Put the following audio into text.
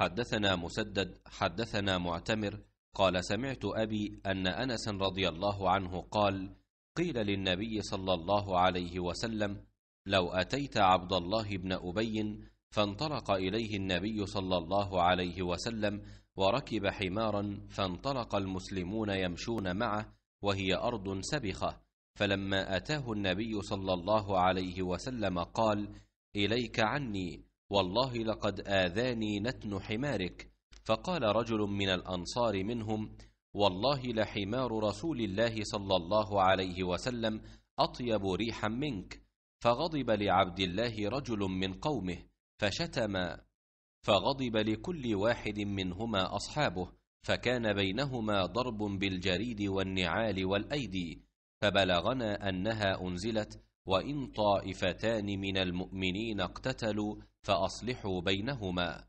حدثنا مسدد حدثنا معتمر قال سمعت ابي ان انس رضي الله عنه قال قيل للنبي صلى الله عليه وسلم لو اتيت عبد الله بن ابي فانطلق اليه النبي صلى الله عليه وسلم وركب حمارا فانطلق المسلمون يمشون معه وهي ارض سبخه فلما اتاه النبي صلى الله عليه وسلم قال اليك عني والله لقد آذاني نتن حمارك فقال رجل من الأنصار منهم والله لحمار رسول الله صلى الله عليه وسلم أطيب ريحا منك فغضب لعبد الله رجل من قومه فشتم فغضب لكل واحد منهما أصحابه فكان بينهما ضرب بالجريد والنعال والأيدي فبلغنا أنها أنزلت وإن طائفتان من المؤمنين اقتتلوا فأصلحوا بينهما